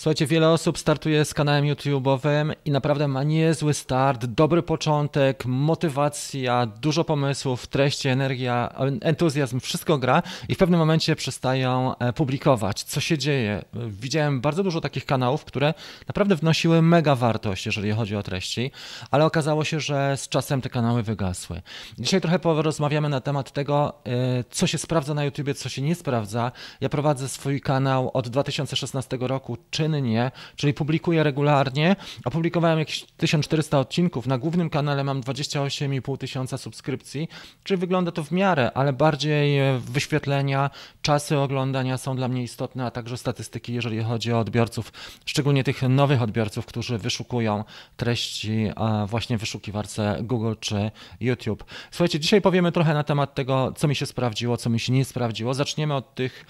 Słuchajcie, wiele osób startuje z kanałem YouTube'owym i naprawdę ma niezły start, dobry początek, motywacja, dużo pomysłów, treści, energia, entuzjazm, wszystko gra i w pewnym momencie przestają e, publikować. Co się dzieje? Widziałem bardzo dużo takich kanałów, które naprawdę wnosiły mega wartość, jeżeli chodzi o treści, ale okazało się, że z czasem te kanały wygasły. Dzisiaj trochę porozmawiamy na temat tego, e, co się sprawdza na YouTube, co się nie sprawdza. Ja prowadzę swój kanał od 2016 roku, czy codziennie, czyli publikuję regularnie, a publikowałem jakieś 1400 odcinków. Na głównym kanale mam 28,5 tysiąca subskrypcji, czyli wygląda to w miarę, ale bardziej e, wyświetlenia, czasy oglądania są dla mnie istotne, a także statystyki, jeżeli chodzi o odbiorców, szczególnie tych nowych odbiorców, którzy wyszukują treści właśnie w wyszukiwarce Google czy YouTube. Słuchajcie, dzisiaj powiemy trochę na temat tego, co mi się sprawdziło, co mi się nie sprawdziło. Zaczniemy od tych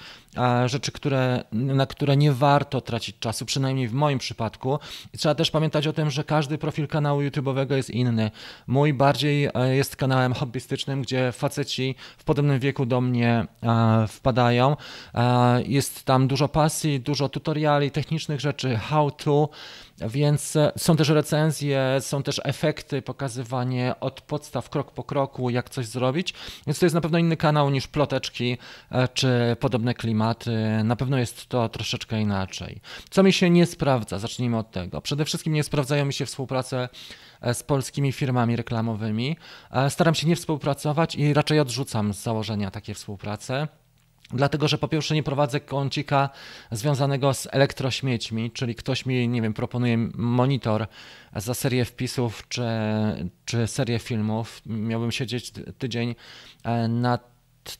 rzeczy, które, na które nie warto tracić czasu czasu, przynajmniej w moim przypadku. I trzeba też pamiętać o tym, że każdy profil kanału YouTube'owego jest inny. Mój bardziej e, jest kanałem hobbystycznym, gdzie faceci w podobnym wieku do mnie e, wpadają. E, jest tam dużo pasji, dużo tutoriali, technicznych rzeczy, how to. Więc e, są też recenzje, są też efekty, pokazywanie od podstaw, krok po kroku, jak coś zrobić. Więc to jest na pewno inny kanał niż ploteczki e, czy podobne klimaty. Na pewno jest to troszeczkę inaczej. Co mi się nie sprawdza, zacznijmy od tego. Przede wszystkim nie sprawdzają mi się współprace e, z polskimi firmami reklamowymi. Staram się nie współpracować i raczej odrzucam z założenia takie współprace. Dlatego, że po pierwsze nie prowadzę kącika związanego z elektrośmiećmi, czyli ktoś mi, nie wiem, proponuje monitor za serię wpisów czy, czy serię filmów. Miałbym siedzieć tydzień e, nad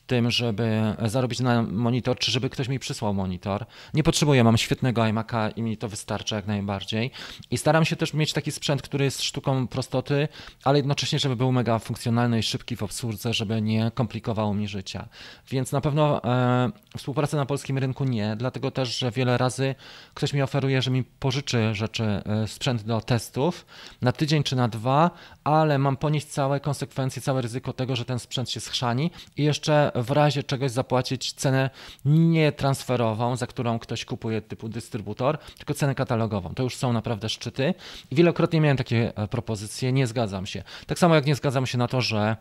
tym, żeby zarobić na monitor, czy żeby ktoś mi przysłał monitor. Nie potrzebuję, mam świetnego iMac'a i mi to wystarcza jak najbardziej. I staram się też mieć taki sprzęt, który jest sztuką prostoty, ale jednocześnie, żeby był mega funkcjonalny i szybki w obsłudze, żeby nie komplikowało mi życia. Więc na pewno e, na polskim rynku nie, dlatego też, że wiele razy ktoś mi oferuje, że mi pożyczy rzeczy, e, sprzęt do testów na tydzień czy na dwa, ale mam ponieść całe konsekwencje, całe ryzyko tego, że ten sprzęt się schrzani i jeszcze może w razie czegoś zapłacić cenę nie transferową, za którą ktoś kupuje typu dystrybutor, tylko cenę katalogową. To już są naprawdę szczyty. I wielokrotnie miałem takie e, propozycje, nie zgadzam się. Tak samo jak nie zgadzam się na to, że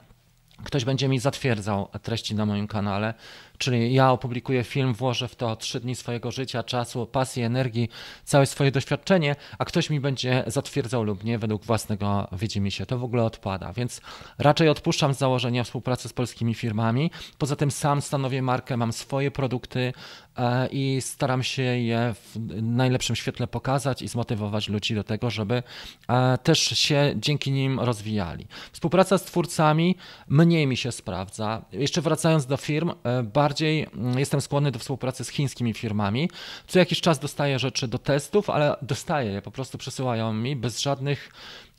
ktoś będzie mi zatwierdzał treści na moim kanale. Czyli ja opublikuję film, włożę w to trzy dni swojego życia, czasu, pasji, energii, całe swoje doświadczenie, a ktoś mi będzie zatwierdzał lub nie według własnego widzi mi się. To w ogóle odpada, więc raczej odpuszczam z założenia współpracy z polskimi firmami. Poza tym sam stanowię markę, mam swoje produkty e, i staram się je w najlepszym świetle pokazać i zmotywować ludzi do tego, żeby e, też się dzięki nim rozwijali. Współpraca z twórcami mnie mniej mi się sprawdza. Jeszcze wracając do firm, e, bardziej mm, jestem skłonny do współpracy z chińskimi firmami. Co jakiś czas dostaję rzeczy do testów, ale dostaję je, po prostu przesyłają mi bez żadnych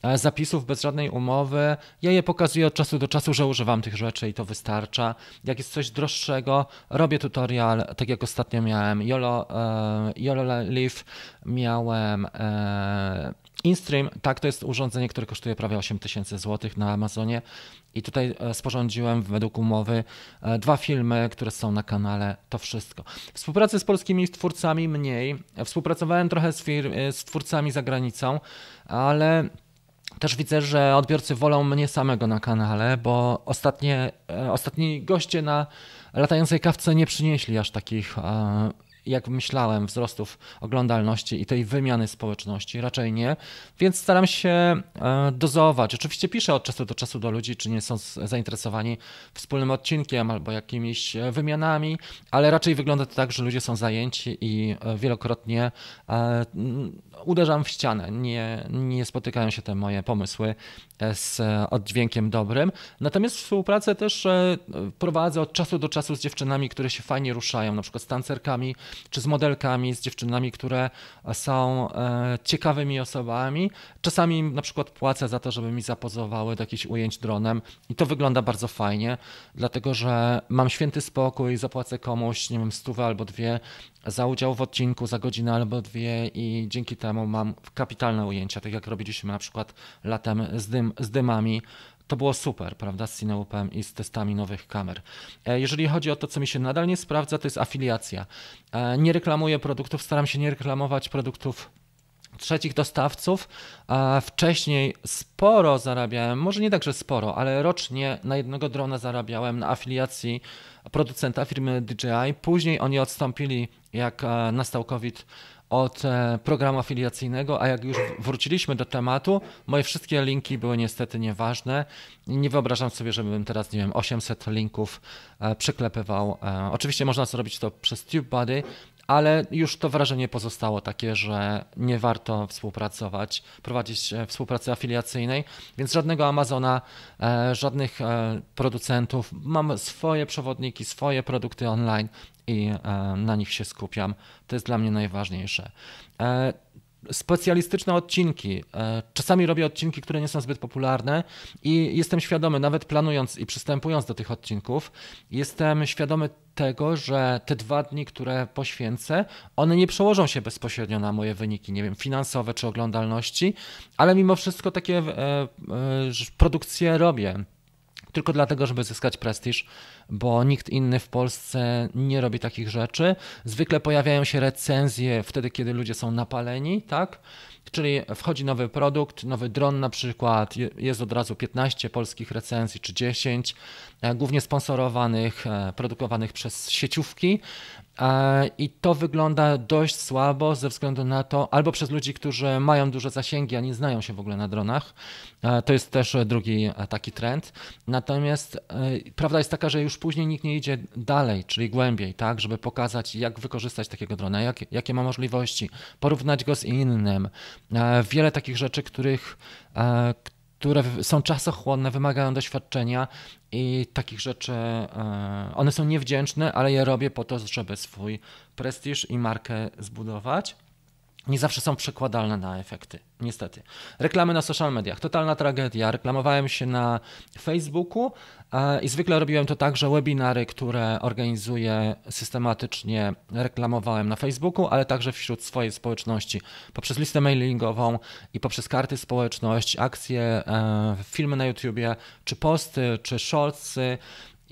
e, zapisów, bez żadnej umowy. Ja je pokazuję od czasu do czasu, że używam tych rzeczy i to wystarcza. Jak jest coś droższego, robię tutorial, tak jak ostatnio miałem YOLO, e, YOLO Leaf, miałem InStream, tak, to jest urządzenie, które kosztuje prawie 8000 zł na Amazonie i tutaj e, sporządziłem według umowy e, dwa filmy, które są na kanale, to wszystko. Współpracy z polskimi twórcami mniej, współpracowałem trochę z, e, z twórcami za granicą, ale też widzę, że odbiorcy wolą mnie samego na kanale, bo ostatnie, ostatni goście na latającej kawce nie przynieśli aż takich jak myślałem, wzrostów oglądalności i tej wymiany społeczności, raczej nie, więc staram się e, dozować. Oczywiście piszę od czasu do czasu do ludzi, czy nie są zainteresowani wspólnym odcinkiem albo jakimiś e, wymianami, ale raczej wygląda to tak, że ludzie są zajęci i e, wielokrotnie uderzam w ścianę. Nie, nie spotykają się te moje pomysły z e, oddźwiękiem dobrym. Natomiast współpracę też e, prowadzę od czasu do czasu z dziewczynami, które się fajnie ruszają, na przykład z tancerkami czy z modelkami, z dziewczynami, które są e, ciekawymi osobami. Czasami na przykład płacę za to, żeby mi zapozowały do jakichś ujęć dronem i to wygląda bardzo fajnie, dlatego że mam święty spokój, zapłacę komuś, nie wiem, stówę albo dwie za udział w odcinku, za godzinę albo dwie i dzięki temu mam kapitalne ujęcia, tak jak robiliśmy na przykład latem z dym z dymami. To było super, prawda, z Cineupem i z testami nowych kamer. E, jeżeli chodzi o to, co mi się nadal nie sprawdza, to jest afiliacja. E, nie reklamuję produktów, staram się nie reklamować produktów trzecich dostawców. Wcześniej sporo zarabiałem, może nie tak, że sporo, ale rocznie na jednego drona zarabiałem na afiliacji producenta firmy DJI. Później oni odstąpili, jak e, nastał COVID od e, programu afiliacyjnego, a jak już wróciliśmy do tematu, moje wszystkie linki były niestety nieważne. Nie wyobrażam sobie, żebym teraz, nie wiem, 800 linków e, przyklepywał. E, oczywiście można zrobić to przez TubeBuddy, ale już to wrażenie pozostało takie, że nie warto współpracować, prowadzić współpracy afiliacyjnej, więc żadnego Amazona, żadnych producentów. Mam swoje przewodniki, swoje produkty online, i e, na nich się skupiam. To jest dla mnie najważniejsze e, specjalistyczne odcinki. E, czasami robię odcinki, które nie są zbyt popularne i jestem świadomy, nawet planując i przystępując do tych odcinków, jestem świadomy tego, że te dwa dni, które poświęcę, one nie przełożą się bezpośrednio na moje wyniki, nie wiem, finansowe czy oglądalności, ale mimo wszystko takie produkcje robię tylko dlatego, żeby zyskać prestiż, bo nikt inny w Polsce nie robi takich rzeczy. Zwykle pojawiają się recenzje wtedy, kiedy ludzie są napaleni, tak? Czyli wchodzi nowy produkt, nowy dron na przykład, jest od razu 15 polskich recenzji czy 10, e, głównie sponsorowanych, e, produkowanych przez sieciówki i to wygląda dość słabo ze względu na to, albo przez ludzi, którzy mają duże zasięgi, a nie znają się w ogóle na dronach. To jest też drugi e, taki trend. Natomiast e, prawda jest taka, że już później nikt nie idzie dalej, czyli głębiej, tak, żeby pokazać, jak wykorzystać takiego drona, jakie, jakie ma możliwości, porównać go z innym. E, wiele takich rzeczy, których które są czasochłonne, wymagają doświadczenia i takich rzeczy. E, one są niewdzięczne, ale ja robię po to, żeby swój prestiż i markę zbudować nie zawsze są przekładalne na efekty, niestety. Reklamy na social mediach, totalna tragedia. Reklamowałem się na Facebooku i zwykle robiłem to tak, że webinary, które organizuję systematycznie, reklamowałem na Facebooku, ale także wśród swojej społeczności poprzez listę mailingową i poprzez karty społeczność, akcje, e, filmy na YouTubie, czy posty, czy shortsy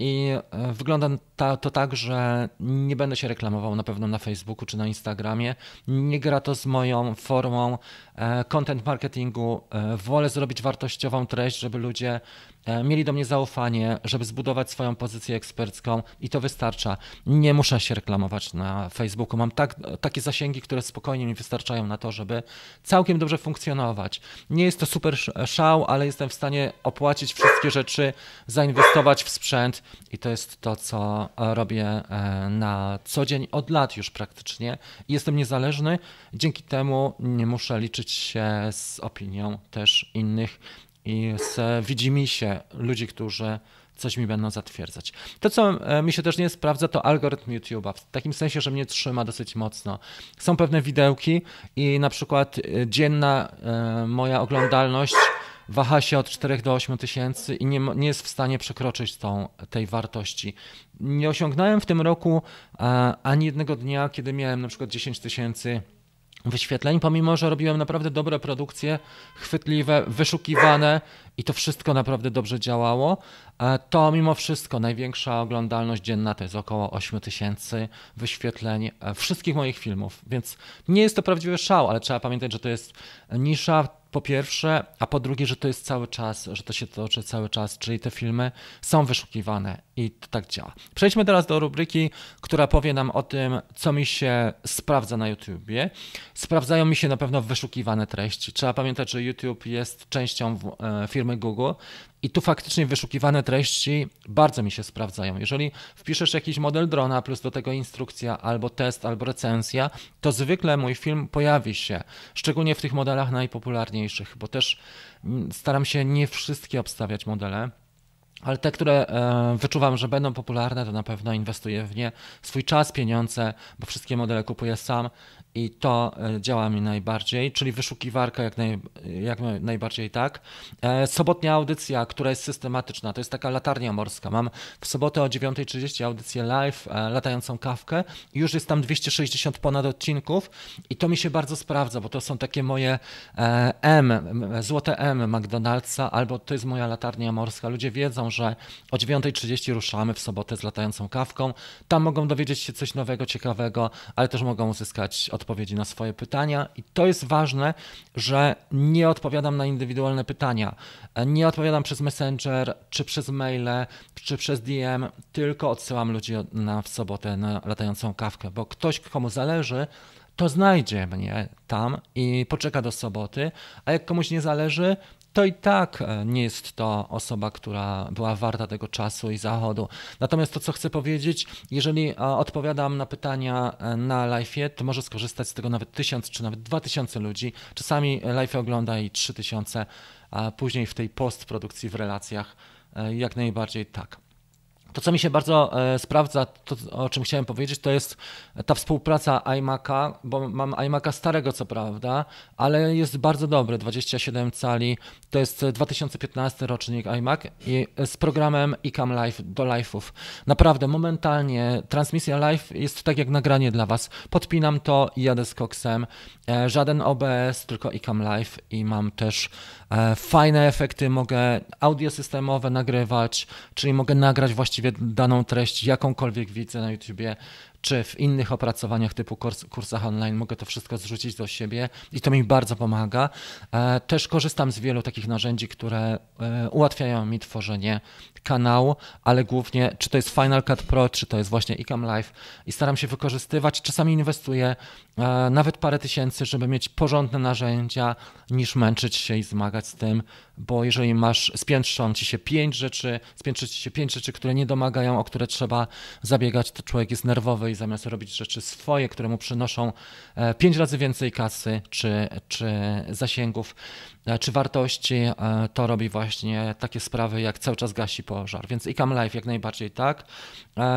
i e, wygląda to tak, że nie będę się reklamował na pewno na Facebooku czy na Instagramie. Nie gra to z moją formą e, content marketingu. E, wolę zrobić wartościową treść, żeby ludzie E, mieli do mnie zaufanie, żeby zbudować swoją pozycję ekspercką i to wystarcza. Nie muszę się reklamować na Facebooku. Mam tak, takie zasięgi, które spokojnie mi wystarczają na to, żeby całkiem dobrze funkcjonować. Nie jest to super szał, ale jestem w stanie opłacić wszystkie rzeczy, zainwestować w sprzęt i to jest to, co e, robię e, na co dzień od lat już praktycznie. Jestem niezależny, dzięki temu nie muszę liczyć się z opinią też innych i z widzimisię ludzi, którzy coś mi będą zatwierdzać. To, co e, mi się też nie sprawdza, to algorytm YouTube'a, w takim sensie, że mnie trzyma dosyć mocno. Są pewne widełki i na przykład e, dzienna e, moja oglądalność waha się od 4 do 8 tysięcy i nie, nie jest w stanie przekroczyć tą, tej wartości. Nie osiągnąłem w tym roku ani jednego dnia, kiedy miałem na przykład 10 tysięcy wyświetleń, pomimo że robiłem naprawdę dobre produkcje, chwytliwe, wyszukiwane i to wszystko naprawdę dobrze działało, e, to mimo wszystko największa oglądalność dzienna to jest około 8 tysięcy wyświetleń e, wszystkich moich filmów, więc nie jest to prawdziwy szał, ale trzeba pamiętać, że to jest nisza, po pierwsze, a po drugie, że to jest cały czas, że to się toczy cały czas, czyli te filmy są wyszukiwane i to tak działa. Przejdźmy teraz do rubryki, która powie nam o tym, co mi się sprawdza na YouTubie. Sprawdzają mi się na pewno wyszukiwane treści. Trzeba pamiętać, że YouTube jest częścią e, firmy Google, i tu faktycznie wyszukiwane treści bardzo mi się sprawdzają. Jeżeli wpiszesz jakiś model drona, plus do tego instrukcja, albo test, albo recenzja, to zwykle mój film pojawi się, szczególnie w tych modelach najpopularniejszych, bo też mm, staram się nie wszystkie obstawiać modele ale te, które e, wyczuwam, że będą popularne, to na pewno inwestuję w nie swój czas, pieniądze, bo wszystkie modele kupuję sam i to e, działa mi najbardziej, czyli wyszukiwarka jak, naj, jak najbardziej tak. E, sobotnia audycja, która jest systematyczna, to jest taka latarnia morska. Mam w sobotę o 9.30 audycję live, latającą kawkę i już jest tam 260 ponad odcinków i to mi się bardzo sprawdza, bo to są takie moje M, złote M McDonald'sa albo to jest moja latarnia morska. Ludzie wiedzą, że o 9.30 ruszamy w sobotę z latającą kawką. Tam mogą dowiedzieć się coś nowego, ciekawego, ale też mogą uzyskać odpowiedzi na swoje pytania. I to jest ważne, że nie odpowiadam na indywidualne pytania. Nie odpowiadam przez Messenger, czy przez maile, czy przez DM, tylko odsyłam ludzi na, w sobotę na latającą kawkę, bo ktoś, komu zależy, to znajdzie mnie tam i poczeka do soboty, a jak komuś nie zależy, to i tak e, nie jest to osoba, która była warta tego czasu i zachodu. Natomiast to, co chcę powiedzieć, jeżeli e, odpowiadam na pytania e, na live, to może skorzystać z tego nawet tysiąc czy nawet dwa tysiące ludzi. Czasami live ogląda i trzy tysiące, a później w tej postprodukcji, w relacjach jak najbardziej tak. To, co mi się bardzo e, sprawdza, to o czym chciałem powiedzieć, to jest ta współpraca iMac'a, bo mam iMac'a starego, co prawda, ale jest bardzo dobry, 27 cali, to jest 2015 rocznik iMac i z programem iCam Live do live'ów. Naprawdę, momentalnie transmisja live jest tak jak nagranie dla Was. Podpinam to i jadę z koksem. E, żaden OBS, tylko iCam Live i mam też e, fajne efekty, mogę audio systemowe nagrywać, czyli mogę nagrać właściwie właściwie daną treść, jakąkolwiek widzę na YouTubie, czy w innych opracowaniach typu kurs, kursach online mogę to wszystko zrzucić do siebie i to mi bardzo pomaga. E, też korzystam z wielu takich narzędzi, które e, ułatwiają mi tworzenie kanału, ale głównie czy to jest Final Cut Pro, czy to jest właśnie Icam Live i staram się wykorzystywać. Czasami inwestuję e, nawet parę tysięcy, żeby mieć porządne narzędzia, niż męczyć się i zmagać z tym, bo jeżeli masz, spiętrzą ci się pięć rzeczy, spiętrzy ci się pięć rzeczy, które nie domagają, o które trzeba zabiegać, to człowiek jest nerwowy i zamiast robić rzeczy swoje, które mu przynoszą e, pięć razy więcej kasy czy, czy zasięgów, e, czy wartości, e, to robi właśnie takie sprawy jak cały czas gasi pożar. Więc ICAM Life jak najbardziej tak.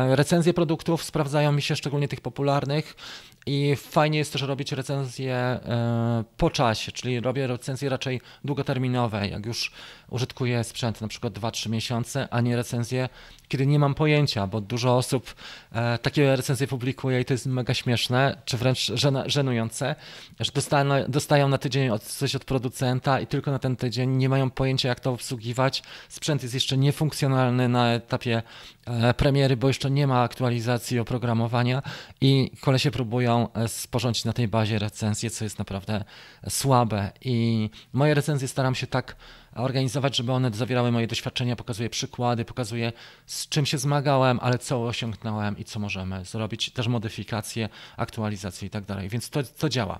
Recenzje produktów sprawdzają mi się, szczególnie tych popularnych. I fajnie jest też robić recenzje e, po czasie, czyli robię recenzje raczej długoterminowe, jak już użytkuję sprzęt na przykład 2-3 miesiące, a nie recenzje, kiedy nie mam pojęcia, bo dużo osób e, takie recenzje publikuje i to jest mega śmieszne, czy wręcz żenujące, że dostają, dostają na tydzień coś od producenta i tylko na ten tydzień nie mają pojęcia, jak to obsługiwać. Sprzęt jest jeszcze niefunkcjonalny na etapie e, premiery, bo jeszcze nie ma aktualizacji oprogramowania i kolesie próbują mogą e, sporządzić na tej bazie recenzję, co jest naprawdę e, słabe. I moje recenzje staram się tak organizować, żeby one zawierały moje doświadczenia, pokazuje przykłady, pokazuje z czym się zmagałem, ale co osiągnąłem i co możemy zrobić, też modyfikacje, aktualizacje i tak dalej. Więc to, to działa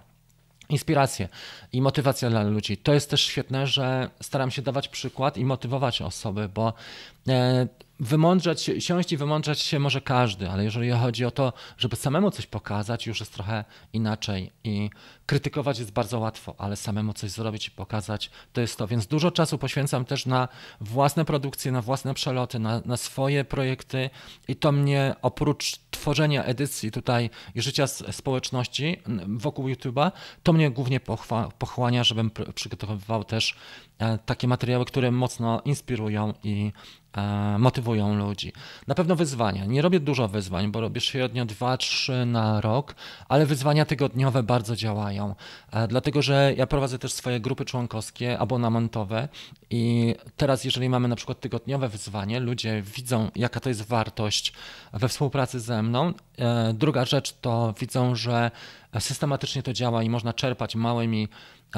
inspiracje i motywacja dla ludzi. To jest też świetne, że staram się dawać przykład i motywować osoby, bo e, wymądrzać się, siąść i wymądrzać się może każdy, ale jeżeli chodzi o to, żeby samemu coś pokazać, już jest trochę inaczej i krytykować jest bardzo łatwo, ale samemu coś zrobić i pokazać to jest to. Więc dużo czasu poświęcam też na własne produkcje, na własne przeloty, na, na swoje projekty i to mnie oprócz tworzenia edycji tutaj i życia społeczności wokół YouTube'a, to mnie głównie pochwa, pochłania, żebym przygotowywał też e, takie materiały, które mocno inspirują i E, motywują ludzi. Na pewno wyzwania. Nie robię dużo wyzwań, bo robię średnio 2-3 na rok, ale wyzwania tygodniowe bardzo działają, e, dlatego że ja prowadzę też swoje grupy członkowskie abonamentowe i teraz, jeżeli mamy na przykład tygodniowe wyzwanie, ludzie widzą, jaka to jest wartość we współpracy ze mną. E, druga rzecz to widzą, że systematycznie to działa i można czerpać małymi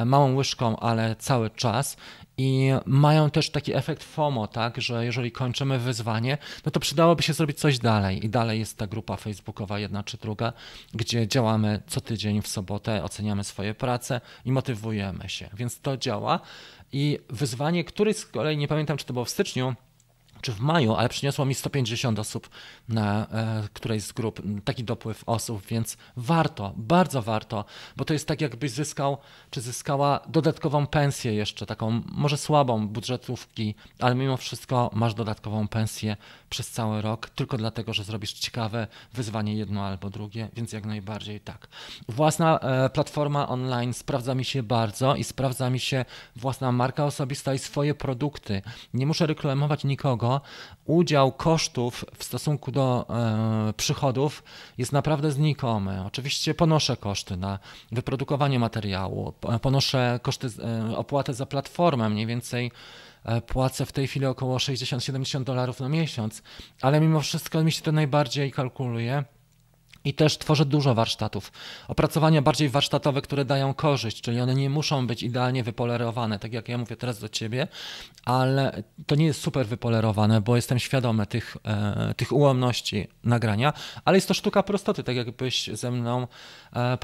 małą łyżką, ale cały czas i mają też taki efekt FOMO, tak, że jeżeli kończymy wyzwanie, no to przydałoby się zrobić coś dalej i dalej jest ta grupa facebookowa jedna czy druga, gdzie działamy co tydzień w sobotę, oceniamy swoje prace i motywujemy się, więc to działa i wyzwanie, które z kolei, nie pamiętam czy to było w styczniu, czy w maju, ale przyniosło mi 150 osób na e, którejś z grup, taki dopływ osób, więc warto, bardzo warto, bo to jest tak, jakbyś zyskał, czy zyskała dodatkową pensję jeszcze, taką może słabą budżetówki, ale mimo wszystko masz dodatkową pensję przez cały rok, tylko dlatego, że zrobisz ciekawe wyzwanie jedno albo drugie, więc jak najbardziej tak. Własna e, platforma online sprawdza mi się bardzo i sprawdza mi się własna marka osobista i swoje produkty. Nie muszę reklamować nikogo, udział kosztów w stosunku do e, przychodów jest naprawdę znikomy. Oczywiście ponoszę koszty na wyprodukowanie materiału, ponoszę koszty, e, opłatę za platformę, mniej więcej e, płacę w tej chwili około 60-70 dolarów na miesiąc, ale mimo wszystko mi się to najbardziej kalkuluje i też tworzę dużo warsztatów. Opracowania bardziej warsztatowe, które dają korzyść, czyli one nie muszą być idealnie wypolerowane, tak jak ja mówię teraz do ciebie, ale to nie jest super wypolerowane, bo jestem świadomy tych, e, tych ułomności nagrania, ale jest to sztuka prostoty, tak jakbyś ze mną e,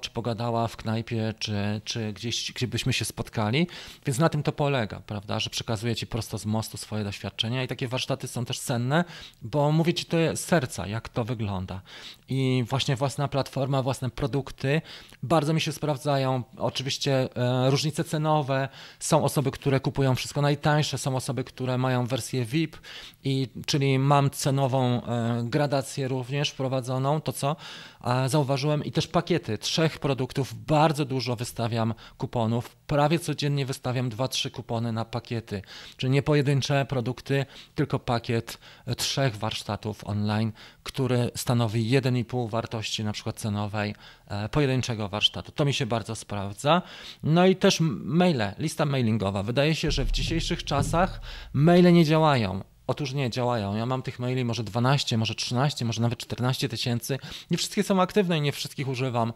czy pogadała w knajpie, czy, czy gdzieś, gdzie byśmy się spotkali. Więc na tym to polega, prawda, że przekazuję ci prosto z mostu swoje doświadczenia i takie warsztaty są też cenne, bo mówię ci to z serca, jak to wygląda. I właśnie własna platforma, własne produkty bardzo mi się sprawdzają. Oczywiście e, różnice cenowe, są osoby, które kupują wszystko najtańsze, są osoby, które mają wersję VIP, i, czyli mam cenową e, gradację również wprowadzoną, to co zauważyłem i też pakiety trzech produktów, bardzo dużo wystawiam kuponów, prawie codziennie wystawiam 2-3 kupony na pakiety, czyli nie pojedyncze produkty, tylko pakiet e, trzech warsztatów online, który stanowi 1,5 wartości na przykład cenowej e, pojedynczego warsztatu. To mi się bardzo sprawdza. No i też maile, lista mailingowa. Wydaje się, że w dzisiejszych czasach maile nie działają. Otóż nie, działają. Ja mam tych maili może 12, może 13, może nawet 14 tysięcy. Nie wszystkie są aktywne i nie wszystkich używam.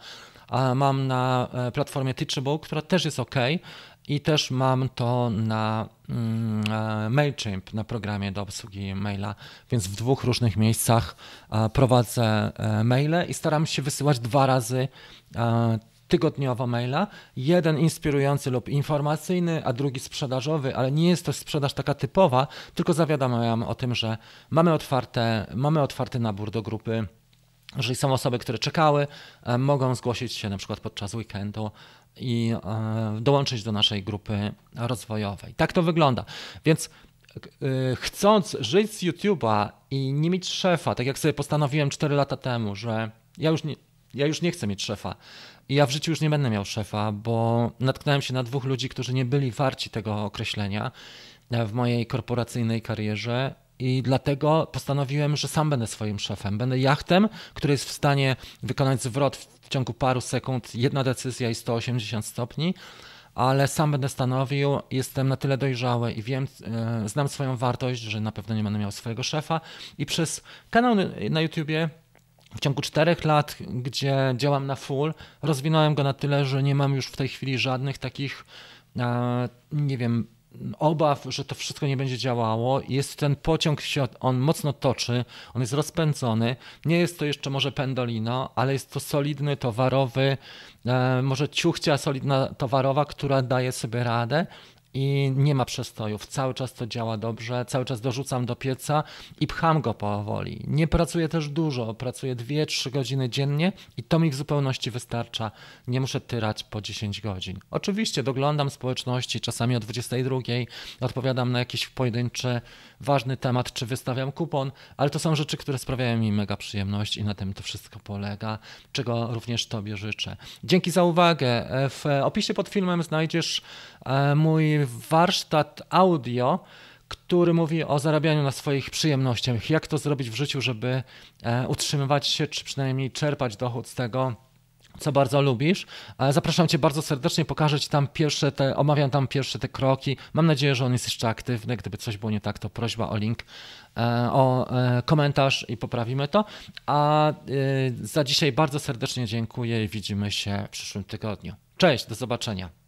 Mam na e, platformie Teachable, która też jest ok, i też mam to na mm, e, MailChimp, na programie do obsługi maila, więc w dwóch różnych miejscach e, prowadzę e, maile i staram się wysyłać dwa razy tygodniowo maila. Jeden inspirujący lub informacyjny, a drugi sprzedażowy, ale nie jest to sprzedaż taka typowa, tylko zawiadamiam o tym, że mamy, otwarte, mamy otwarty nabór do grupy. Jeżeli są osoby, które czekały, mogą zgłosić się na przykład podczas weekendu i e, dołączyć do naszej grupy rozwojowej. Tak to wygląda. Więc e, chcąc żyć z YouTube'a i nie mieć szefa, tak jak sobie postanowiłem 4 lata temu, że ja już nie, ja już nie chcę mieć szefa. I ja w życiu już nie będę miał szefa, bo natknąłem się na dwóch ludzi, którzy nie byli warci tego określenia w mojej korporacyjnej karierze i dlatego postanowiłem, że sam będę swoim szefem. Będę jachtem, który jest w stanie wykonać zwrot w ciągu paru sekund, jedna decyzja i 180 stopni, ale sam będę stanowił, jestem na tyle dojrzały i wiem, e, znam swoją wartość, że na pewno nie będę miał swojego szefa. I przez kanał na YouTubie w ciągu czterech lat, gdzie działam na full, rozwinąłem go na tyle, że nie mam już w tej chwili żadnych takich, e, nie wiem, obaw, że to wszystko nie będzie działało. Jest ten pociąg, on mocno toczy, on jest rozpędzony. Nie jest to jeszcze może pendolino, ale jest to solidny, towarowy, e, może ciuchcia solidna towarowa, która daje sobie radę, i nie ma przestojów. Cały czas to działa dobrze, cały czas dorzucam do pieca i pcham go powoli. Nie pracuję też dużo, pracuję 2-3 godziny dziennie i to mi w zupełności wystarcza. Nie muszę tyrać po 10 godzin. Oczywiście doglądam społeczności, czasami o 22, odpowiadam na jakiś pojedynczy ważny temat, czy wystawiam kupon, ale to są rzeczy, które sprawiają mi mega przyjemność i na tym to wszystko polega, czego również Tobie życzę. Dzięki za uwagę. W opisie pod filmem znajdziesz e, mój taki warsztat audio, który mówi o zarabianiu na swoich przyjemnościach, jak to zrobić w życiu, żeby e, utrzymywać się, czy przynajmniej czerpać dochód z tego, co bardzo lubisz. E, zapraszam Cię bardzo serdecznie, pokażę Ci tam pierwsze te, omawiam tam pierwsze te kroki. Mam nadzieję, że on jest jeszcze aktywny. Gdyby coś było nie tak, to prośba o link, e, o komentarz i poprawimy to. A za dzisiaj bardzo serdecznie dziękuję i widzimy się w przyszłym tygodniu. Cześć, do zobaczenia.